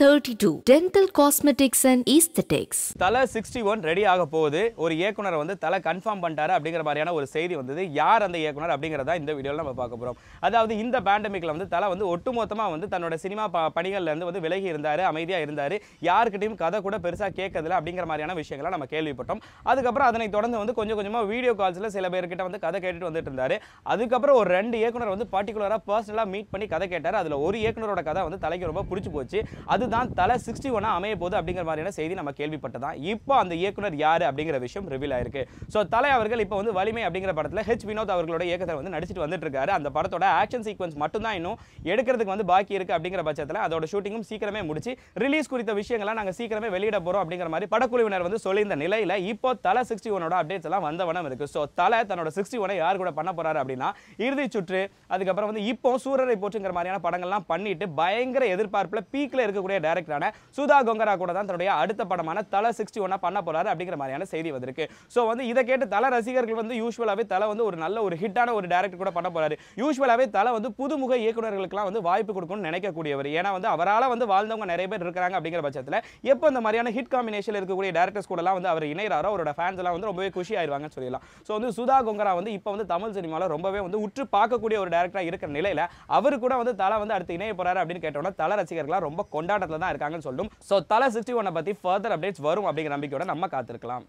thirty two dental cosmetics and aesthetics தலை sixty one ready ஆக போகுது ஒரு இயக்குனர் வந்து தலை கன்ஃபார்ம் பண்ணிட்டாரு அப்படிங்கிற மாதிரியான ஒரு செய்தி வந்தது யார் அந்த இயக்குனர் அப்படிங்கிறதா இந்த வீடியோவில் நம்ம பார்க்க போகிறோம் அதாவது இந்த பேண்டமிக்கில் வந்து தலை வந்து ஒட்டுமொத்தமாக வந்து தன்னோட சினிமா பணிகள்லேருந்து வந்து விலகி இருந்தார் அமைதியாக இருந்தார் யாருக்கிட்டையும் கதை கூட பெருசாக கேட்கறதில்ல அப்படிங்கிற மாதிரியான விஷயங்களை நம்ம கேள்விப்பட்டோம் அதுக்கப்புறம் அதனை தொடர்ந்து வந்து கொஞ்சம் கொஞ்சமாக வீடியோ கால்ஸில் சில பேர்கிட்ட வந்து கதை கேட்டுட்டு வந்துட்டு இருந்தார் அதுக்கப்புறம் ஒரு ரெண்டு இயக்குனர் வந்து பர்டிகுலராக பர்சனலாக மீட் பண்ணி கதை கேட்டார் அதில் ஒரு இயக்குனரோட கதை வந்து தலைக்கு ரொம்ப பிடிச்சி போச்சு அது அதுதான் தலை சிக்ஸ்டி ஒன்னாக அமைய போது அப்படிங்கிற மாதிரியான செய்தி நம்ம கேள்விப்பட்டதான் இப்போ அந்த இயக்குனர் யார் அப்படிங்கிற விஷயம் ரிவீல் ஆயிருக்கு ஸோ தலை அவர்கள் இப்போ வந்து வலிமை அப்படிங்கிற படத்தில் ஹெச் வினோத் அவர்களோட இயக்கத்தை வந்து நடிச்சிட்டு வந்துட்டு இருக்காரு அந்த படத்தோட ஆக்ஷன் சீக்வன்ஸ் மட்டும்தான் இன்னும் எடுக்கிறதுக்கு வந்து பாக்கி இருக்கு அப்படிங்கிற பட்சத்தில் அதோட ஷூட்டிங்கும் சீக்கிரமே முடிச்சு ரிலீஸ் குறித்த விஷயங்கள்லாம் நாங்கள் சீக்கிரமே வெளியிட போகிறோம் அப்படிங்கிற மாதிரி படக்குழுவினர் வந்து சொல்லியிருந்த நிலையில் இப்போ தலை சிக்ஸ்டி ஒனோட அப்டேட்ஸ் எல்லாம் வந்தவனம் இருக்கு ஸோ தலை தன்னோட சிக்ஸ்டி ஒனை யார் கூட பண்ண போகிறாரு அப்படின்னா இறுதி சுற்று அதுக்கப்புறம் வந்து இப்போ சூரரை போச்சுங்கிற மாதிரியான படங்கள்லாம் பண்ணிட்டு பயங்கர எதிர்பார்ப்பில் பீக்கில் இருக்கக்கூடிய படத்துடைய டைரக்டரான சுதா கொங்கரா கூட தான் தன்னுடைய அடுத்த படமான தலை சிக்ஸ்டி ஒன்னா பண்ண போறாரு அப்படிங்கிற மாதிரியான செய்தி வந்திருக்கு ஸோ வந்து இதை கேட்டு தலை ரசிகர்கள் வந்து யூஸ்வலாகவே தலை வந்து ஒரு நல்ல ஒரு ஹிட்டான ஒரு டேரக்டர் கூட பண்ண போறாரு யூஸ்வலாகவே தலை வந்து புதுமுக இயக்குநர்களுக்குலாம் வந்து வாய்ப்பு கொடுக்கணும்னு நினைக்கக்கூடியவர் ஏன்னா வந்து அவரால் வந்து வாழ்ந்தவங்க நிறைய பேர் இருக்கிறாங்க அப்படிங்கிற பட்சத்தில் எப்போ இந்த மாதிரியான ஹிட் காம்பினேஷன் இருக்கக்கூடிய டேரக்டர்ஸ் கூடலாம் வந்து அவர் இணைகிறாரோ அவரோட ஃபேன்ஸ் எல்லாம் வந்து ரொம்பவே குஷி ஆயிடுவாங்கன்னு சொல்லலாம் ஸோ வந்து சுதா கொங்கரா வந்து இப்போ வந்து தமிழ் சினிமாவில் ரொம்பவே வந்து உற்று பார்க்கக்கூடிய ஒரு டேரக்டராக இருக்கிற நிலையில் அவர் கூட வந்து தலை வந்து அடுத்து இணைய போறாரு அப்படின்னு கேட்டோம்னா தலை ரசிகர்களாக ரொம்ப கொண்டாட போராட்டத்தில் தான் இருக்காங்கன்னு சொல்லும் ஸோ தலை சிக்ஸ்டி ஒன்னை பற்றி ஃபர்தர் அப்டேட்ஸ் வரும் அப்படிங்கிற நம்பிக்கையோட நம்ம காத்திருக்கலாம்